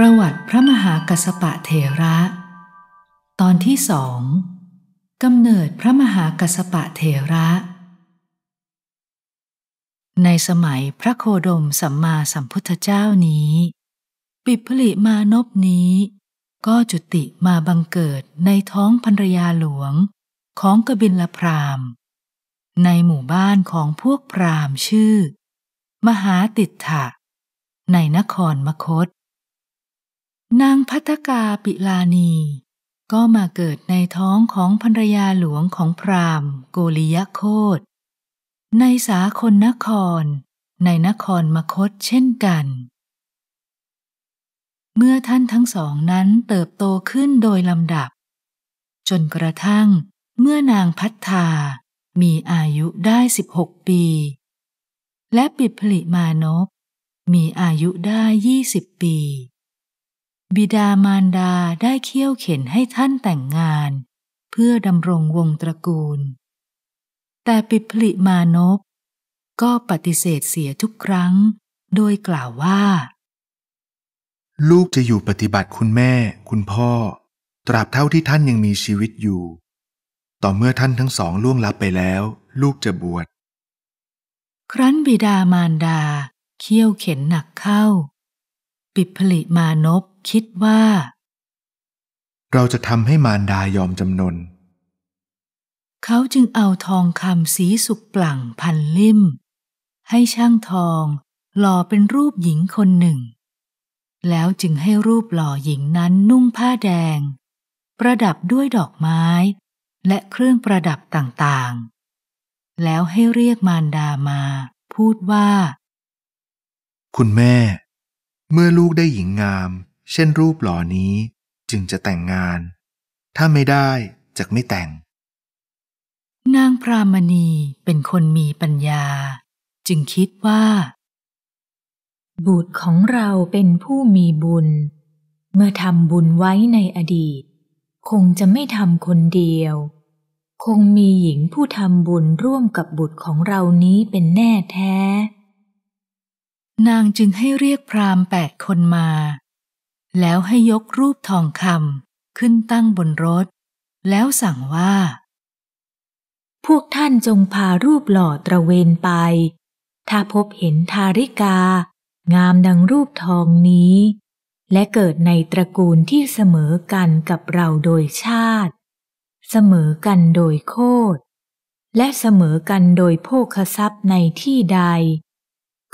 ประวัติพระมหากัสปะเถระ ตอนที่สองกำเนิดพระมหากัสปะเถระ ในสมัยพระโคดมสัมมาสัมพุทธเจ้านี้ ปิพลิมานพนี้ ก็จุติมาบังเกิดในท้องภรรยาหลวงของกบินลพรามในหมู่บ้านของพวกพรามชื่อ มหาติถะในนครมคตนางพัทกาปิลานีก็มาเกิดในท้องของภรรยาหลวงของพราหมณ์ โกริยโคตในสาคนนครในนครมคตเช่นกัน เมื่อท่านทั้งสองนั้นเติบโตขึ้นโดยลำดับ จนกระทั่งเมื่อนางพัฒธามีอายุได้สิบหกปี และปิดผลิมานพมีอายุได้ยี่สิบปีบิดามารดาได้เคี่ยวเข็นให้ท่านแต่งงาน เพื่อดำรงวงตระกูล แต่ปิพลิมานพก็ปฏิเสธเสียทุกครั้ง โดยกล่าวว่า ลูกจะอยู่ปฏิบัติคุณแม่คุณพ่อตราบเท่าที่ท่านยังมีชีวิตอยู่ ต่อเมื่อท่านทั้งสองล่วงลับไปแล้ว ลูกจะบวชครั้นบิดามารดาเคี่ยวเข็นหนักเข้า ปิพลิมานพคิดว่า เราจะทำให้มารดายอมจำนน เขาจึงเอาทองคำสีสุกปลั่งพันลิ่ม ให้ช่างทองหล่อเป็นรูปหญิงคนหนึ่ง แล้วจึงให้รูปหล่อหญิงนั้นนุ่งผ้าแดง ประดับด้วยดอกไม้ และเครื่องประดับต่างๆ แล้วให้เรียกมารดามาพูดว่า คุณแม่ เมื่อลูกได้หญิงงามเช่นรูปหล่อนี้จึงจะแต่งงาน ถ้าไม่ได้จะไม่แต่ง นางพรามณีเป็นคนมีปัญญา จึงคิดว่า บุตรของเราเป็นผู้มีบุญ เมื่อทำบุญไว้ในอดีต คงจะไม่ทำคนเดียว คงมีหญิงผู้ทำบุญร่วมกับบุตรของเรานี้เป็นแน่แท้ นางจึงให้เรียกพรามแปดคนมาแล้วให้ยกรูปทองคำขึ้นตั้งบนรถ แล้วสั่งว่า พวกท่านจงพารูปหล่อตระเวนไป ถ้าพบเห็นทาริกา งามดังรูปทองนี้ และเกิดในตระกูลที่เสมอกันกับเราโดยชาติ เสมอกันโดยโคตร และเสมอกันโดยโภคทรัพย์ในที่ใด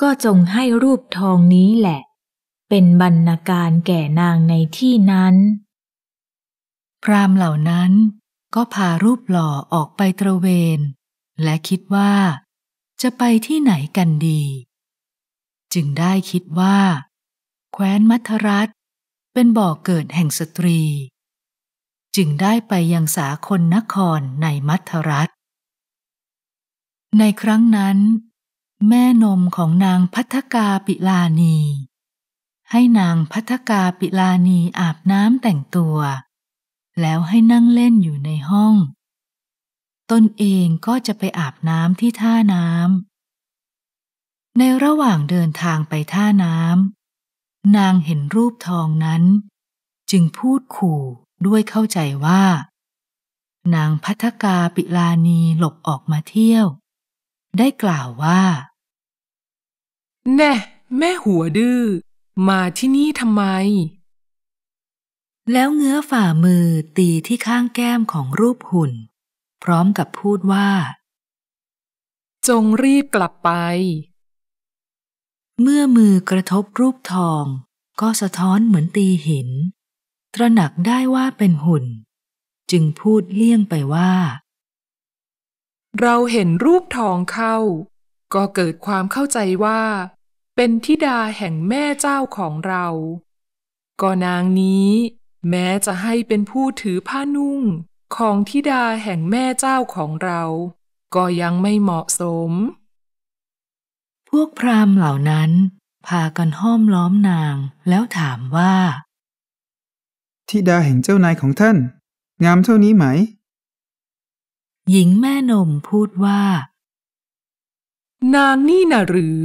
ก็จงให้รูปทองนี้แหละเป็นบรรณาการแก่นางในที่นั้น พรามเหล่านั้นก็พารูปหล่อออกไปตระเวนและคิดว่า จะไปที่ไหนกันดี จึงได้คิดว่า แคว้นมัทรัฐเป็นบ่อเกิดแห่งสตรี จึงได้ไปยังสาคนนครในมัทรัฐ ในครั้งนั้น แม่นมของนางพัทกาปิลานีให้นางพัทกาปิลานีอาบน้ำแต่งตัว แล้วให้นั่งเล่นอยู่ในห้อง ตนเองก็จะไปอาบน้ำที่ท่าน้ำในระหว่างเดินทางไปท่าน้ำนางเห็นรูปทองนั้น จึงพูดขู่ด้วยเข้าใจว่า นางพัทกาปิลานีหลบออกมาเที่ยว ได้กล่าวว่า แน่ แม่หัวดือ้อมาที่นี่ทำไม แล้วเงื้อฝ่ามือตีที่ข้างแก้มของรูปหุ่น พร้อมกับพูดว่า จงรีบกลับไป เมื่อมือกระทบรูปทองก็สะท้อนเหมือนตีหิน ตระหนักได้ว่าเป็นหุ่น จึงพูดเลี่ยงไปว่า เราเห็นรูปทองเข้าก็เกิดความเข้าใจว่าเป็นธิดาแห่งแม่เจ้าของเราก็นางนี้ แม้จะให้เป็นผู้ถือผ้านุ่ง ของธิดาแห่งแม่เจ้าของเรา ก็ยังไม่เหมาะสม พวกพราหมณ์เหล่านั้น พากันห้อมล้อมนางแล้วถามว่าธิดาแห่งเจ้านายของท่าน งามเท่านี้ไหม หญิงแม่นมพูดว่า นางนี่น่ะหรือ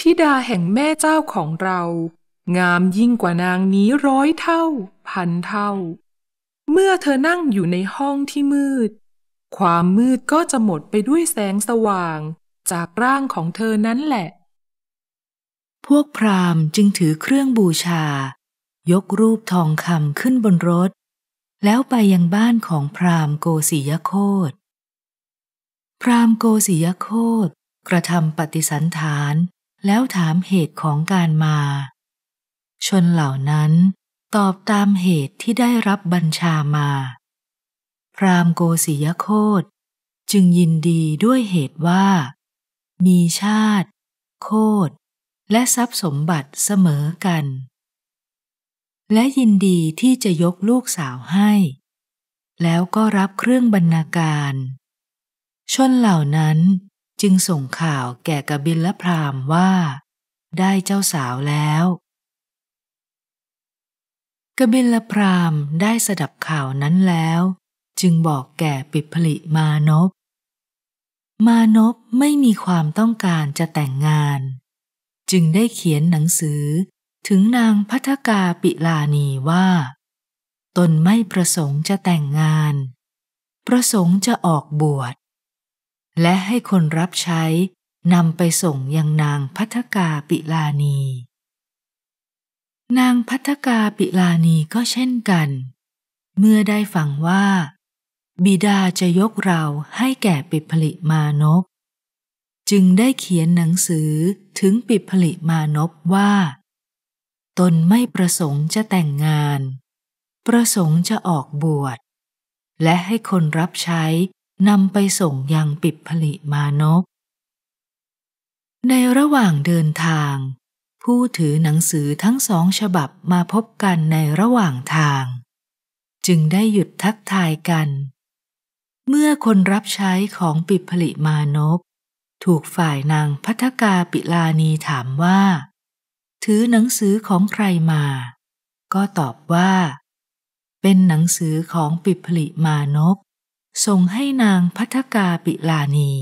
ธิดาแห่งแม่เจ้าของเรา งามยิ่งกว่านางนี้ร้อยเท่า พันเท่า เมื่อเธอนั่งอยู่ในห้องที่มืด ความมืดก็จะหมดไปด้วยแสงสว่างจากร่างของเธอนั้นแหละ พวกพราหมณ์จึงถือเครื่องบูชา ยกรูปทองคำขึ้นบนรถ แล้วไปยังบ้านของพราหมณ์โกศิยโคตพราหมณ์โกศิยโคตกระทำปฏิสันฐานแล้วถามเหตุของการมา ชนเหล่านั้น ตอบตามเหตุที่ได้รับบัญชามา พรามโกศิยโคตจึงยินดีด้วยเหตุว่า มีชาติ โคตและทรัพย์สมบัติเสมอกัน และยินดีที่จะยกลูกสาวให้ แล้วก็รับเครื่องบรรณาการ ชนเหล่านั้นจึงส่งข่าวแก่กบิลและพรามว่า ได้เจ้าสาวแล้ว กบิลและพรามได้สดับข่าวนั้นแล้ว จึงบอกแก่ปิดผลิมานพ มานพไม่มีความต้องการจะแต่งงาน จึงได้เขียนหนังสือถึงนางพัทกาปิลานีว่า ตนไม่ประสงค์จะแต่งงาน ประสงค์จะออกบวชและให้คนรับใช้นำไปส่งยังนางพัทกาปิลานี นางพัทกาปิลานีก็เช่นกัน เมื่อได้ฟังว่า บิดาจะยกเราให้แก่ปิผลิมานพ จึงได้เขียนหนังสือถึงปิผลิมานพว่า ตนไม่ประสงค์จะแต่งงาน ประสงค์จะออกบวช และให้คนรับใช้นำไปส่งยังปิดผลิมานพ ในระหว่างเดินทาง ผู้ถือหนังสือทั้งสองฉบับมาพบกันในระหว่างทาง จึงได้หยุดทักทายกัน เมื่อคนรับใช้ของปิดผลิมานพถูกฝ่ายนางพัฒกาปิลานีถามว่า ถือหนังสือของใครมา ก็ตอบว่า เป็นหนังสือของปิดผลิมานพส่งให้นางพัทกาปิลานี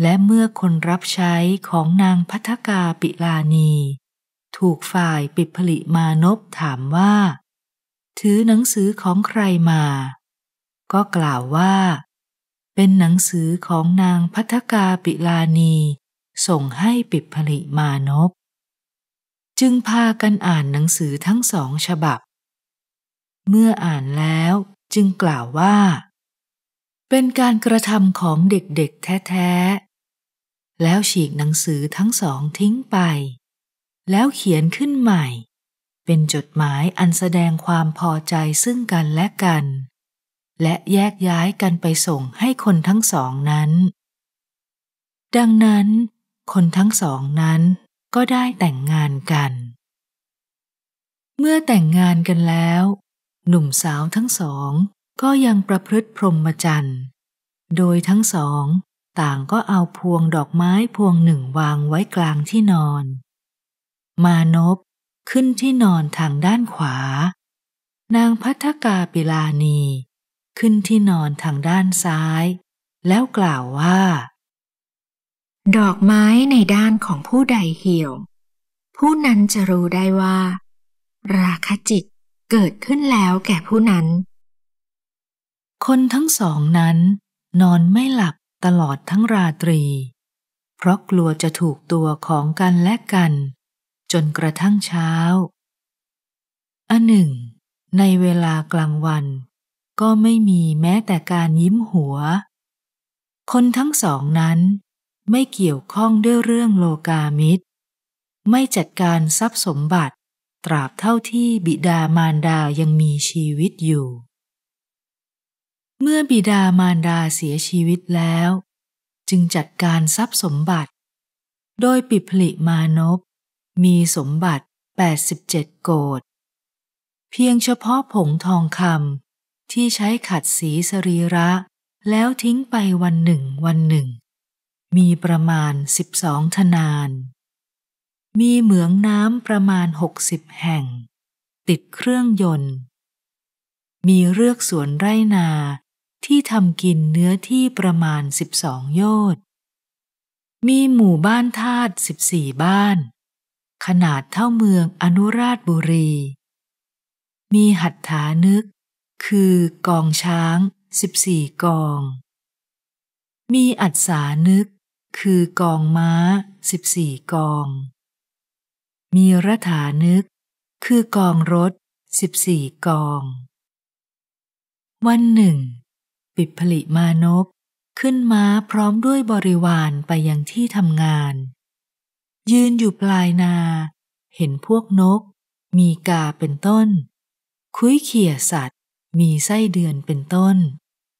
และเมื่อคนรับใช้ของนางพัทกาปิลานีถูกฝ่ายปิดผลิมานพถามว่า ถือหนังสือของใครมา ก็กล่าวว่า เป็นหนังสือของนางพัทกาปิลานีส่งให้ปิดผลิมานพ จึงพากันอ่านหนังสือทั้งสองฉบับ เมื่ออ่านแล้วจึงกล่าวว่าเป็นการกระทำของเด็กๆแท้ๆแล้วฉีกหนังสือทั้งสองทิ้งไป แล้วเขียนขึ้นใหม่ เป็นจดหมายอันแสดงความพอใจซึ่งกันและกัน และแยกย้ายกันไปส่งให้คนทั้งสองนั้น ดังนั้นคนทั้งสองนั้นก็ได้แต่งงานกัน เมื่อแต่งงานกันแล้ว หนุ่มสาวทั้งสองก็ยังประพฤติพรหมจรรย์โดยทั้งสอง ต่างก็เอาพวงดอกไม้พวงหนึ่งวางไว้กลางที่นอน มานพขึ้นที่นอนทางด้านขวา นางพัฒกาปิลานีขึ้นที่นอนทางด้านซ้าย แล้วกล่าวว่า ดอกไม้ในด้านของผู้ใดเหี่ยว ผู้นั้นจะรู้ได้ว่าราคะจิตเกิดขึ้นแล้วแก่ผู้นั้นคนทั้งสองนั้นนอนไม่หลับ ตลอดทั้งราตรี เพราะกลัวจะถูกตัวของกันและกัน จนกระทั่งเช้า อันหนึ่ง ในเวลากลางวัน ก็ไม่มีแม้แต่การยิ้มหัว คนทั้งสองนั้นไม่เกี่ยวข้องด้วยเรื่องโลกามิตร ไม่จัดการทรัพย์สมบัติตราบเท่าที่บิดามารดายังมีชีวิตอยู่เมื่อบิดามารดาเสียชีวิตแล้ว จึงจัดการทรัพย์สมบัติ โดยปิผลิมานพ มีสมบัติ 87 โกดเพียงเฉพาะผงทองคำที่ใช้ขัดสีสรีระ แล้วทิ้งไปวันหนึ่ง วันหนึ่ง มีประมาณ 12 ทนาน มีเหมืองน้ำประมาณ 60 แห่ง ติดเครื่องยนต์ มีเรือกสวนไร่นาที่ทำกินเนื้อที่ประมาณส2ิบองโยชน์ มีหมู่บ้านทาสสิบสี่บ้าน ขนาดเท่าเมืองอนุราชบุรี มีหัตถานึกคือกองช้างส4ิบี่กอง มีอัศานึกคือกองม้าส4ิบี่กอง มีรถานึกคือกองรถส4ิบี่กอง วันหนึ่งปิดผลิมานพขึ้นม้าพร้อมด้วยบริวารไปยังที่ทำงาน ยืนอยู่ปลายนา เห็นพวกนกมีกาเป็นต้น คุ้ยเขี่ยสัตว์มีไส้เดือนเป็นต้น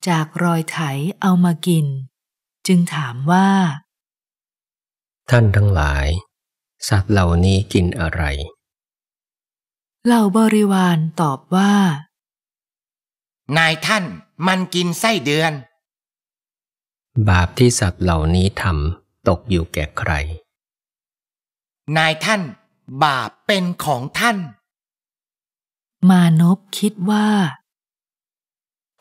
จากรอยไถเอามากิน จึงถามว่า ท่านทั้งหลาย สัตว์เหล่านี้กินอะไร เหล่าบริวารตอบว่านายท่านมันกินไส้เดือน บาปที่สัตว์เหล่านี้ทำตกอยู่แก่ใคร นายท่าน บาปเป็นของท่านมานพคิดว่า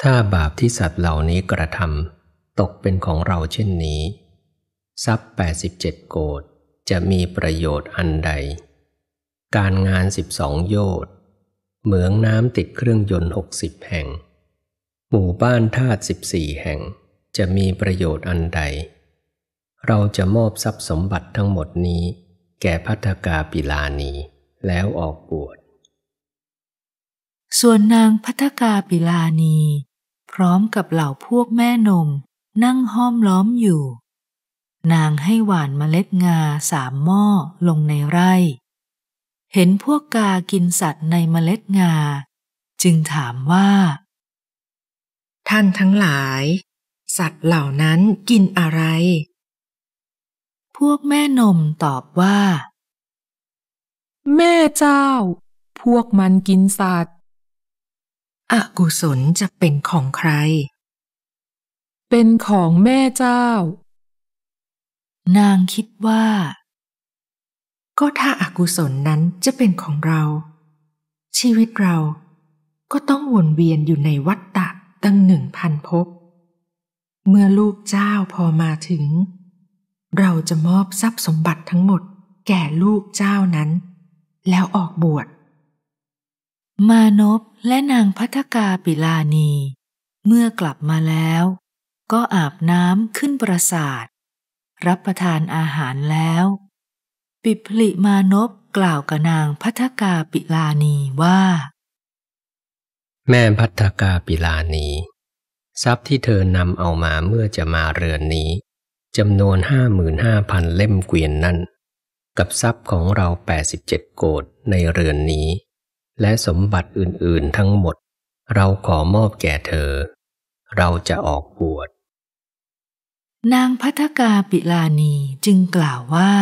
ถ้าบาปที่สัตว์เหล่านี้กระทำตกเป็นของเราเช่นนี้ ทรัพย์87โกดจะมีประโยชน์อันใด การงาน12โยชน์เหมืองน้ำติดเครื่องยนต์60แห่งหมู่บ้านธาตุสิบสี่แห่ง จะมีประโยชน์อันใด เราจะมอบทรัพย์สมบัติทั้งหมดนี้แก่พัทกาปิลานีแล้วออกบวชส่วนนางพัทกาปิลานีพร้อมกับเหล่าพวกแม่นม นั่งห้อมล้อมอยู่ นางให้หวานเมล็ดงาสามหม้อลงในไร่ เห็นพวกกากินสัตว์ในเมล็ดงา จึงถามว่าท่านทั้งหลาย สัตว์เหล่านั้นกินอะไร พวกแม่นมตอบว่า แม่เจ้า พวกมันกินสัตว์อกุศลจะเป็นของใคร เป็นของแม่เจ้า นางคิดว่า ก็ถ้าอากุศลนั้นจะเป็นของเรา ชีวิตเราก็ต้องวนเวียนอยู่ในวัฏฏะตั้งหนึ่งพันภพเมื่อลูกเจ้าพอมาถึง เราจะมอบทรัพย์สมบัติทั้งหมดแก่ลูกเจ้านั้น แล้วออกบวช มานพและนางพัทกาปิลานี เมื่อกลับมาแล้ว ก็อาบน้ำขึ้นปราสาท รับประทานอาหารแล้ว ปิพลิมานพกล่าวกับนางพัทกาปิลานีว่าแม่พัฒกาปิลานี ทรัพย์ที่เธอนำเอามาเมื่อจะมาเรือนนี้จำนวนห้าหมื่นห้าพันเล่มเกวียนนั่น กับทรัพย์ของเราแปดสิบเจ็ดโกดในเรือนนี้ และสมบัติอื่นๆทั้งหมดเราขอมอบแก่เธอ เราจะออกบวชนางพัทกาปิลานีจึงกล่าวว่า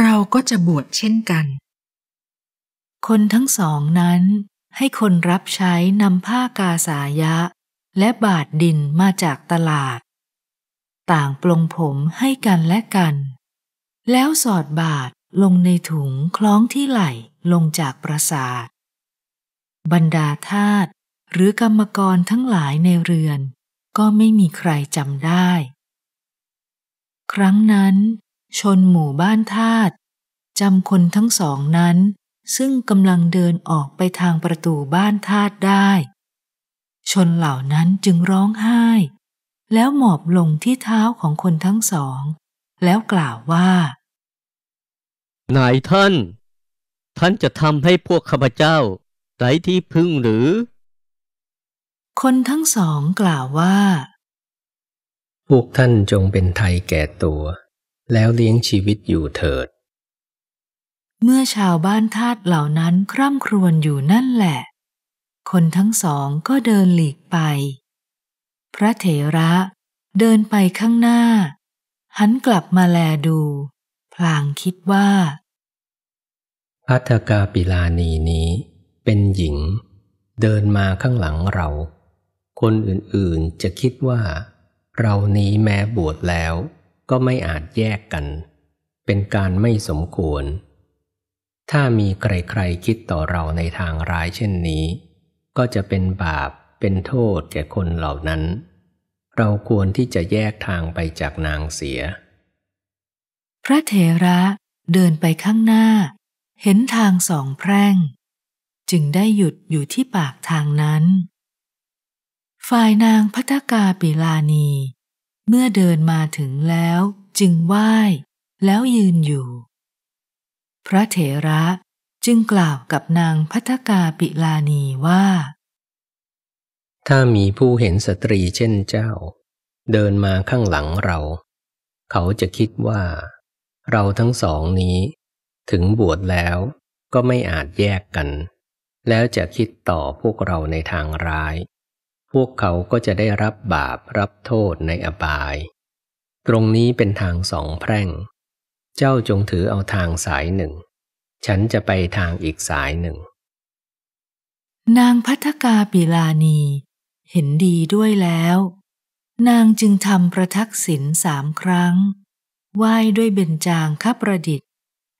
เราก็จะบวชเช่นกัน คนทั้งสองนั้นให้คนรับใช้นำผ้ากาสายะและบาดดินมาจากตลาด ต่างปลงผมให้กันและกัน แล้วสอดบาดลงในถุงคล้องที่ไหลลงจากปราสาทบรรดาทาตหรือกรรมกรทั้งหลายในเรือนก็ไม่มีใครจำได้ ครั้งนั้นชนหมู่บ้านทาตจำคนทั้งสองนั้นซึ่งกำลังเดินออกไปทางประตูบ้านทาตได้ ชนเหล่านั้นจึงร้องไห้ แล้วหมอบลงที่เท้าของคนทั้งสอง แล้วกล่าวว่านายท่าน ท่านจะทำให้พวกข้าพเจ้าไร้ที่พึ่งหรือ คนทั้งสองกล่าวว่าพวกท่านจงเป็นไทยแก่ตัว แล้วเลี้ยงชีวิตอยู่เถิดเมื่อชาวบ้านทาตเหล่านั้น คร่ำครวญอยู่นั่นแหละ คนทั้งสองก็เดินหลีกไป พระเถระเดินไปข้างหน้า หันกลับมาแลดู พลางคิดว่า พัทกาปิลานีนี้ เป็นหญิง เดินมาข้างหลังเรา คนอื่นๆจะคิดว่า เรานี้แม้บวชแล้วก็ไม่อาจแยกกัน เป็นการไม่สมควรถ้ามีใครๆคิดต่อเราในทางร้ายเช่นนี้ ก็จะเป็นบาปเป็นโทษแก่คนเหล่านั้น เราควรที่จะแยกทางไปจากนางเสีย พระเถระเดินไปข้างหน้า เห็นทางสองแพร่ง จึงได้หยุดอยู่ที่ปากทางนั้น ฝ่ายนางพัทกาปิลานีเมื่อเดินมาถึงแล้วจึงไหว้แล้วยืนอยู่พระเถระจึงกล่าวกับนางพัทกาปิลานีว่า ถ้ามีผู้เห็นสตรีเช่นเจ้า เดินมาข้างหลังเรา เขาจะคิดว่า เราทั้งสองนี้ถึงบวชแล้วก็ไม่อาจแยกกัน แล้วจะคิดต่อพวกเราในทางร้าย พวกเขาก็จะได้รับบาปรับโทษในอบาย ตรงนี้เป็นทางสองแพร่งเจ้าจงถือเอาทางสายหนึ่ง ฉันจะไปทางอีกสายหนึ่ง นางพัฒกาปิลานีเห็นดีด้วยแล้ว นางจึงทำประทักษิณสามครั้ง ไหว้ด้วยเบญจางคประดิษฐ์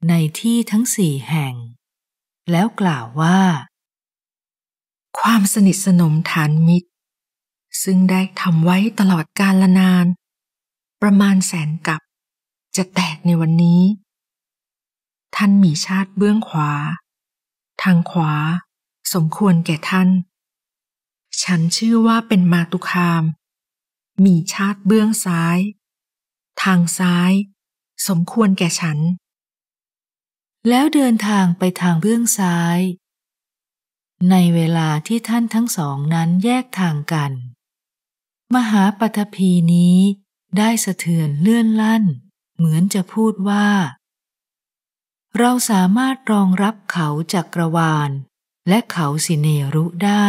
ในที่ทั้งสี่แห่ง แล้วกล่าวว่า ความสนิทสนมฐานมิตร ซึ่งได้ทำไว้ตลอดกาลนาน ประมาณแสนกับจะแตกในวันนี้ ท่านมีชาติเบื้องขวา ทางขวา สมควรแก่ท่าน ฉันชื่อว่าเป็นมาตุคาม มีชาติเบื้องซ้าย ทางซ้าย สมควรแก่ฉัน แล้วเดินทางไปทางเบื้องซ้าย ในเวลาที่ท่านทั้งสองนั้นแยกทางกัน มหาปฐพีนี้ได้สะเทือนเลื่อนลั่นเหมือนจะพูดว่า เราสามารถรองรับเขาจักรวาล และเขาสิเนรุได้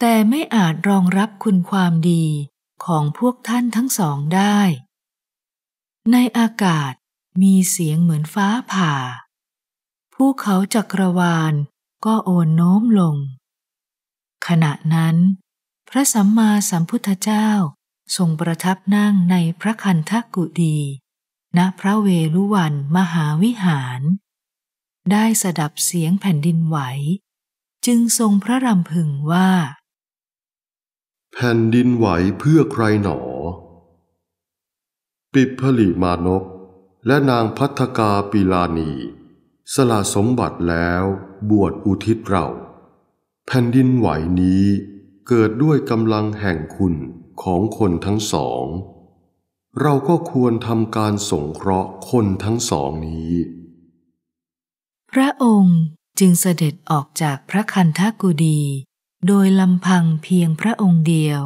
แต่ไม่อาจรองรับคุณความดีของพวกท่านทั้งสองได้ ในอากาศมีเสียงเหมือนฟ้าผ่าภูเขาจักรวาลก็โอนโน้มลง ขณะนั้นพระสัมมาสัมพุทธเจ้าทรงประทับนั่งในพระคันธกุดีณพระเวรุวันมหาวิหาร ได้สดับเสียงแผ่นดินไหว จึงทรงพระรำพึงว่า แผ่นดินไหวเพื่อใครหนอ ปิดผลิมานกและนางพัฒกาปีลานีสละสมบัติแล้วบวชอุทิศเรา แผ่นดินไหวนี้เกิดด้วยกำลังแห่งคุณของคนทั้งสองเราก็ควรทำการสงเคราะห์คนทั้งสองนี้ พระองค์จึงเสด็จออกจากพระคันธกุดี โดยลำพังเพียงพระองค์เดียว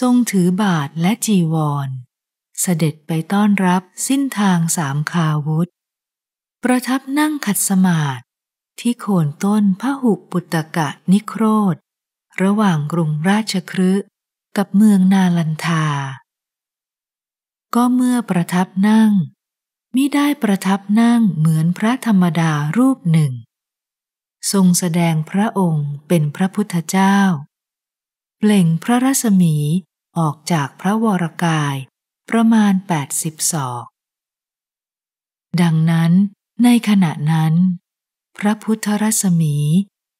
ทรงถือบาทและจีวร เสด็จไปต้อนรับสิ้นทางสามคาวุธ ประทับนั่งขัดสมาธิที่โคนต้นพระหุปุตกะนิโครธ ระหว่างกรุงราชครืกับเมืองนาลันทาก็เมื่อประทับนั่งมิได้ประทับนั่งเหมือนพระธรรมดารูปหนึ่ง ทรงแสดงพระองค์เป็นพระพุทธเจ้า เปล่งพระรัศมีออกจากพระวรกายประมาณ8บศอกดังนั้นในขณะนั้น พระพุทธรัศมี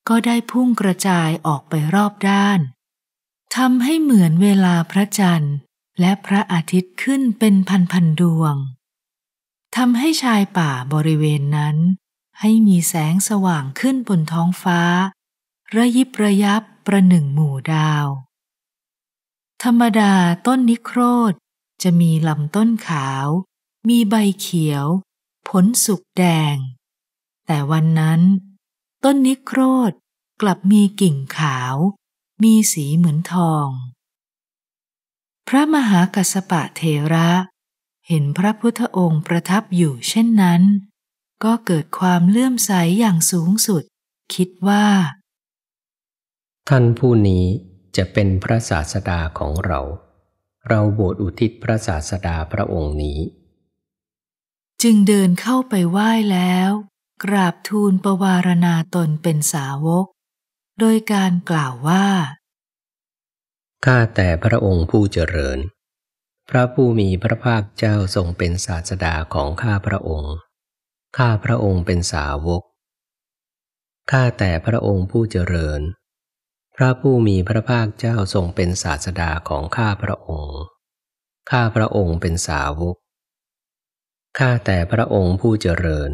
ก็ได้พุ่งกระจายออกไปรอบด้านทำให้เหมือนเวลาพระจันทร์และพระอาทิตย์ขึ้นเป็นพันพันดวง ทำให้ชายป่าบริเวณนั้น ให้มีแสงสว่างขึ้นบนท้องฟ้า ระยิบระยับประหนึ่งหมู่ดาว ธรรมดาต้นนิโครธจะมีลำต้นขาว มีใบเขียว ผลสุกแดง แต่วันนั้น ต้นนิโครธกลับมีกิ่งขาว มีสีเหมือนทองพระมหากัสปะเทระ เห็นพระพุทธองค์ประทับอยู่เช่นนั้น ก็เกิดความเลื่อมใสอย่างสูงสุดคิดว่า ท่านผู้นี้จะเป็นพระศาสดาของเรา เราโบสถอุทิศพระศาสดาพระองค์นี้ จึงเดินเข้าไปไหว้แล้ว กราบทูลประวารณาตนเป็นสาวก โดยการกล่าวว่าข้าแต่พระองค์ผู้เจริญ พระผู้มีพระภาคเจ้าทรงเป็นศาสดาของข้าพระองค์ ข้าพระองค์เป็นสาวก ข้าแต่พระองค์ผู้เจริญ พระผู้มีพระภาคเจ้าทรงเป็นศาสดาของข้าพระองค์ ข้าพระองค์เป็นสาวก ข้าแต่พระองค์ผู้เจริญ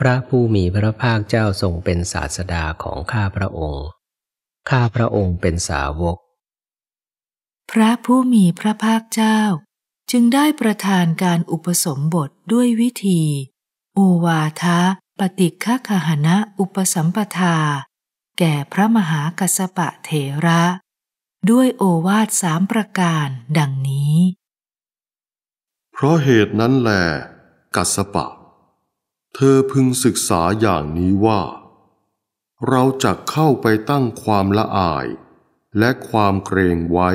พระผู้มีพระภาคเจ้าทรงเป็นศาสดาของข้าพระองค์ ข้าพระองค์เป็นสาวกพระผู้มีพระภาคเจ้า จึงได้ประทานการอุปสมบทด้วยวิธี โอวาทะปฏิฆะขหนะอุปสัมปทา แก่พระมหากัสปะเถระ ด้วยโอวาทสามประการดังนี้ เพราะเหตุนั้นแหลกัสปะ เธอพึงศึกษาอย่างนี้ว่า เราจะเข้าไปตั้งความละอาย และความเกรงไว้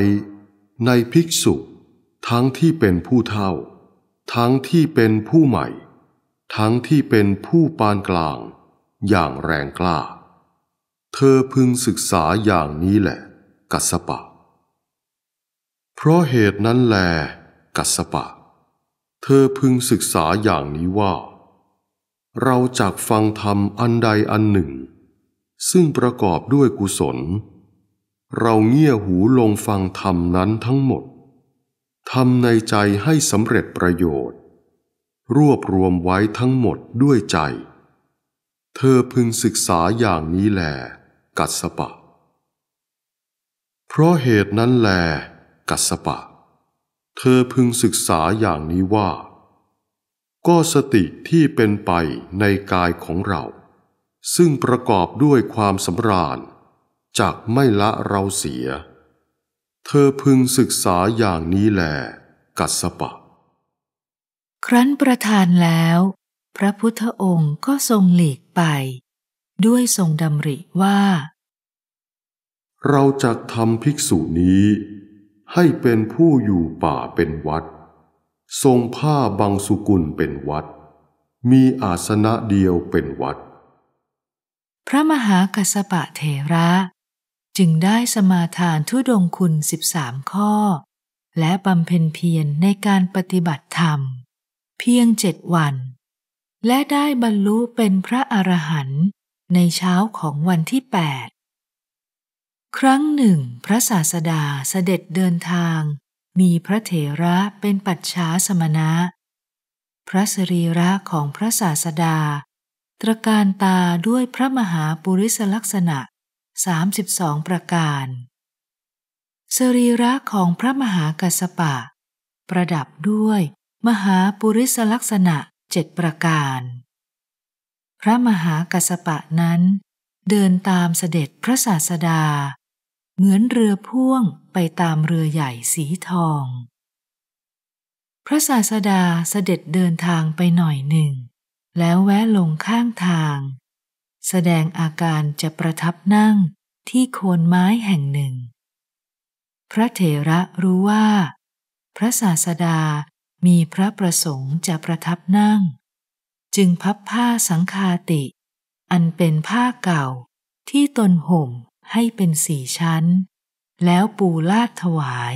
ในภิกษุ ทั้งที่เป็นผู้เท่า ทั้งที่เป็นผู้ใหม่ ทั้งที่เป็นผู้ปานกลาง อย่างแรงกล้า เธอพึงศึกษาอย่างนี้แหละ กัสปะ เพราะเหตุนั้นแลกัสปะ เธอพึงศึกษาอย่างนี้ว่า เราจากฟังธรรมอันใดอันหนึ่ง ซึ่งประกอบด้วยกุศลเราเงี่ยหูลงฟังธรรมนั้นทั้งหมดทำในใจให้สำเร็จประโยชน์ รวบรวมไว้ทั้งหมดด้วยใจ เธอพึงศึกษาอย่างนี้แล กัสปะ เพราะเหตุนั้นแล กัสปะ เธอพึงศึกษาอย่างนี้ว่าก็สติที่เป็นไปในกายของเรา ซึ่งประกอบด้วยความสำราญจากไม่ละเราเสีย เธอพึงศึกษาอย่างนี้แหลกัสปะ ครั้นประทานแล้ว พระพุทธองค์ก็ทรงหลีกไป ด้วยทรงดำริว่า เราจะทำภิกษุนี้ ให้เป็นผู้อยู่ป่าเป็นวัด ทรงผ้าบางสุกุลเป็นวัด มีอาสนะเดียวเป็นวัด พระมหากัสสปะเถระจึงได้สมาทานทุดงคุณสิบามข้อ และบำเพ็ญเพียรในการปฏิบัติธรรม เพียงเจ็ดวัน และได้บรรลุเป็นพระอรหันต์ในเช้าของวันที่แปดครั้งหนึ่งพระศาสดาเสด็จเดินทาง มีพระเถระเป็นปัจฉาสมณะพระสรีระของพระศาสดา ตรการตาด้วยพระมหาปุริสลักษณะ32 ประการสรีระของพระมหากัสปะ ประดับด้วยมหาปุริสลักษณะเจ็ดประการ พระมหากัสปะนั้น เดินตามเสด็จพระศาสดา เหมือนเรือพ่วงไปตามเรือใหญ่สีทอง พระศาสดาเสด็จเดินทางไปหน่อยหนึ่ง แล้วแวะลงข้างทางแสดงอาการจะประทับนั่งที่โคนไม้แห่งหนึ่ง พระเถระรู้ว่า พระศาสดามีพระประสงค์จะประทับนั่ง จึงพับผ้าสังคาติ อันเป็นผ้าเก่าที่ตนห่มให้เป็นสี่ชั้น แล้วปูลาดถวาย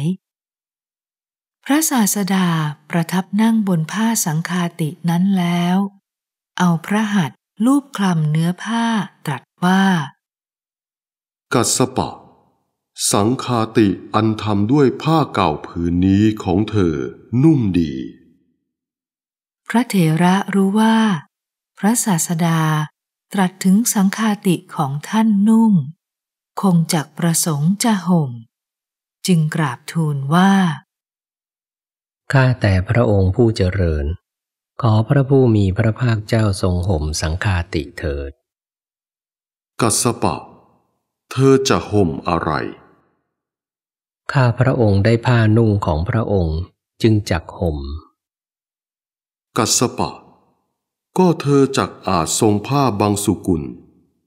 พระศาสดาประทับนั่งบนผ้าสังคาตินั้นแล้ว เอาพระหัตลูบคลำเนื้อผ้าตรัสว่า กัสปะสังคาติอันทำด้วยผ้าเก่าผืนนี้ของเธอ นุ่มดี พระเถระรู้ว่า พระศาสดาตรัสถึงสังคาติของท่านนุ่ม คงจักประสงค์จะห่ม จึงกราบทูลว่า ข้าแต่พระองค์ผู้เจริญขอพระผู้มีพระภาคเจ้าทรงห่มสังฆาติเถิด กัสปะ เธอจะห่มอะไร ข้าพระองค์ได้ผ้านุ่งของพระองค์จึงจักห่ม กัสปะ ก็เธอจักอาจทรงผ้าบางสุกุล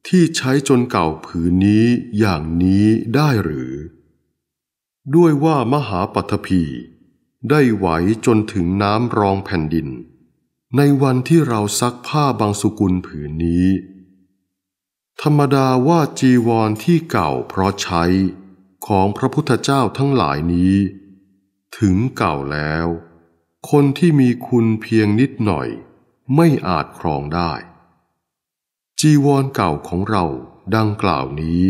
ที่ใช้จนเก่าผืนนี้อย่างนี้ได้หรือ ด้วยว่ามหาปัทภีได้ไหวจนถึงน้ำรองแผ่นดินในวันที่เราซักผ้าบางสุกุลผืนนี้ ธรรมดาว่าจีวรที่เก่าเพราะใช้ของพระพุทธเจ้าทั้งหลายนี้ ถึงเก่าแล้วคนที่มีคุณเพียงนิดหน่อยไม่อาจครองได้ จีวรเก่าของเราดังกล่าวนี้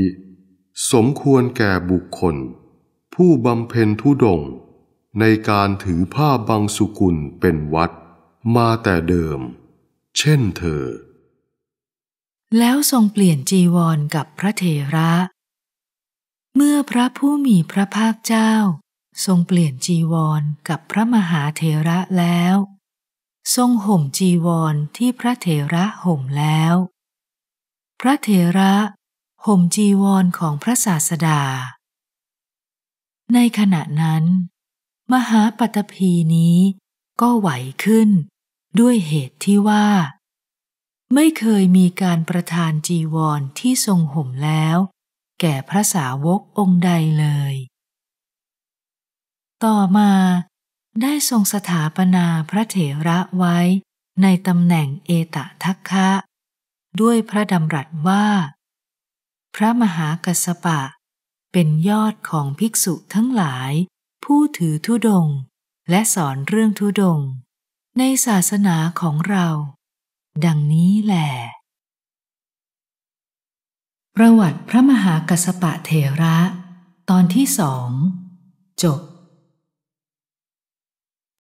สมควรแก่บุคคล ผู้บำเพ็ญทุดง ในการถือผ้าบางสุกุลเป็นวัดมาแต่เดิม เช่นเธอ แล้วทรงเปลี่ยนจีวรกับพระเทระ เมื่อพระผู้มีพระภาคเจ้าทรงเปลี่ยนจีวรกับพระมหาเทระแล้ว ทรงห่มจีวรที่พระเทระห่มแล้ว พระเทระ ห่มจีวรของพระศาสดา ในขณะนั้น มหาปตพีนี้ก็ไหวขึ้นด้วยเหตุที่ว่า ไม่เคยมีการประทานจีวรที่ทรงห่มแล้ว แก่พระสาวกองค์ใดเลย ต่อมาได้ทรงสถาปนาพระเถระไว้ในตำแหน่งเอตทัคคะด้วยพระดำรัสว่า พระมหากัสปะ เป็นยอดของภิกษุทั้งหลาย ผู้ถือธุดงและสอนเรื่องธุดงในศาสนาของเรา ดังนี้แหละประวัติพระมหากัสปะเถระ ตอนที่สองจบ